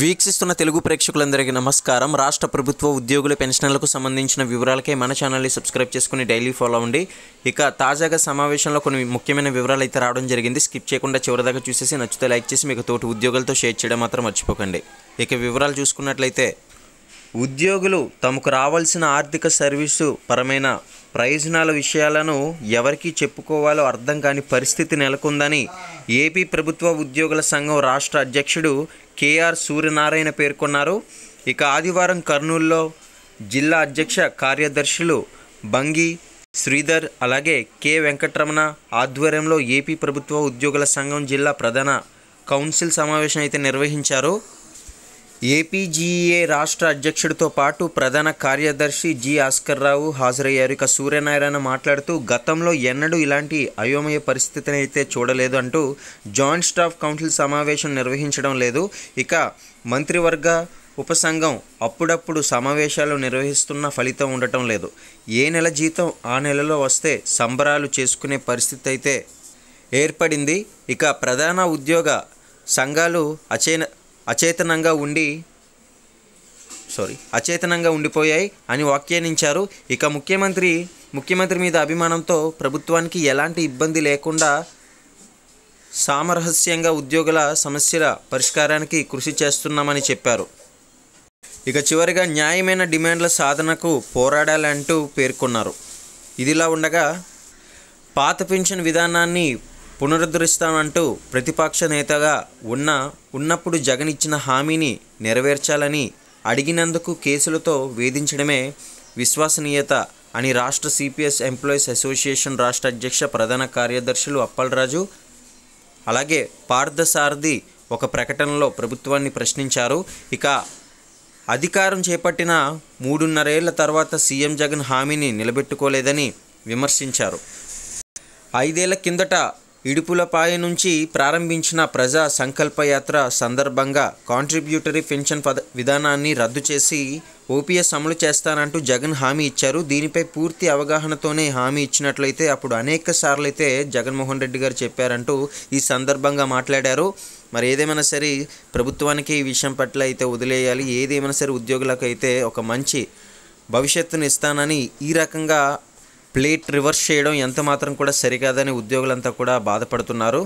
వీక్షిస్తున్న తెలుగు ప్రేక్షకులందరికీ నమస్కారం రాష్ట్ర ప్రభుత్వ ఉద్యోగుల పెన్షన్లకు సంబంధించిన వివరాలకే మన ఛానల్ని సబ్స్క్రైబ్ చేసుకుని డైలీ ఫాలో అవ్వండి ఇక తాజాగా సమావేశంలో కొన్ని ముఖ్యమైన వివరాలు అయితే రావడం జరిగింది స్కిప్ చేయకుండా చివరిదాకా చూసేసి నచ్చితే లైక్ చేసి మీకు తోటి ఉద్యోగులతో షేర్ చేయడం మాత్రం మర్చిపోకండి ఇక వివరాలు చూసుకున్నట్లయితే ఉద్యోగులు తమకు రావాల్సిన ఆర్థిక సర్వీసు పరమైన ప్రయోజనాల విషయాలను ఎవరికి చెప్పుకోవాలో అర్థం కాని పరిస్థితి నెలకొందని ఏపీ ప్రభుత్వ ఉద్యోగుల సంఘం రాష్ట్ర అధ్యక్షుడు కేఆర్ సూర్యనారాయణ పేర్కొన్నారు ఇక ఆదివారం కర్నూలులో జిల్లా అధ్యక్ష కార్యదర్శులు బంగి శ్రీధర్ అలాగే కె వెంకటరమణ ఆధ్వర్యంలో ఏపీ ప్రభుత్వ ఉద్యోగుల సంఘం జిల్లా ప్రధాన కౌన్సిల్ సమావేశం అయితే నిర్వహించారు ఏపీజీఏ రాష్ట్ర అధ్యక్షుడితో పాటు ప్రధాన కార్యదర్శి జి ఆస్కర్ రావు హాజరయ్యారు ఇక సూర్యనారాయణ మాట్లాడుతూ గతంలో ఎన్నడూ ఇలాంటి అయోమయ పరిస్థితిని అయితే చూడలేదు అంటూ జాయింట్ స్టాఫ్ కౌన్సిల్ సమావేశం నిర్వహించడం లేదు ఇక మంత్రివర్గ ఉపసంఘం అప్పుడప్పుడు సమావేశాలు నిర్వహిస్తున్న ఫలితం ఉండటం లేదు ఏ నెల జీతం ఆ నెలలో వస్తే సంబరాలు చేసుకునే పరిస్థితి అయితే ఏర్పడింది ఇక ప్రధాన ఉద్యోగ సంఘాలు అచేన అచేతనంగా ఉండి సారీ అచేతనంగా ఉండిపోయాయి అని వ్యాఖ్యానించారు ఇక ముఖ్యమంత్రి ముఖ్యమంత్రి మీద అభిమానంతో ప్రభుత్వానికి ఎలాంటి ఇబ్బంది లేకుండా సామరస్యంగా ఉద్యోగుల సమస్యల పరిష్కారానికి కృషి చేస్తున్నామని చెప్పారు ఇక చివరిగా న్యాయమైన డిమాండ్ల సాధనకు పోరాడాలంటూ పేర్కొన్నారు ఇదిలా ఉండగా పాత పెన్షన్ విధానాన్ని పునరుద్ధరిస్తామంటూ ప్రతిపక్ష నేతగా ఉన్న ఉన్నప్పుడు జగన్ ఇచ్చిన హామీని నెరవేర్చాలని అడిగినందుకు కేసులతో వేధించడమే విశ్వసనీయత అని రాష్ట్ర సిపిఎస్ ఎంప్లాయీస్ అసోసియేషన్ రాష్ట్ర అధ్యక్ష ప్రధాన కార్యదర్శులు అప్పలరాజు అలాగే పార్థసారథి ఒక ప్రకటనలో ప్రభుత్వాన్ని ప్రశ్నించారు ఇక అధికారం చేపట్టిన మూడున్నరేళ్ల తర్వాత సీఎం జగన్ హామీని నిలబెట్టుకోలేదని విమర్శించారు ఐదేళ్ల కిందట ఇడుపులపాయ నుంచి ప్రారంభించిన ప్రజా సంకల్పయాత్ర సందర్భంగా కాంట్రిబ్యూటరీ పెన్షన్ పద విధానాన్ని రద్దు చేసి ఓపీఎస్ అమలు చేస్తానంటూ జగన్ హామీ ఇచ్చారు దీనిపై పూర్తి అవగాహనతోనే హామీ ఇచ్చినట్లయితే అప్పుడు అనేక సార్లు అయితే జగన్మోహన్ రెడ్డి గారు చెప్పారంటూ ఈ సందర్భంగా మాట్లాడారు మరి ఏదేమైనా సరే ప్రభుత్వానికి ఈ విషయం పట్ల అయితే వదిలేయాలి ఏదేమైనా సరే ఉద్యోగులకు అయితే ఒక మంచి భవిష్యత్తును ఇస్తానని ఈ రకంగా ప్లేట్ రివర్స్ చేయడం ఎంత మాత్రం కూడా సరికాదని ఉద్యోగులంతా కూడా బాధపడుతున్నారు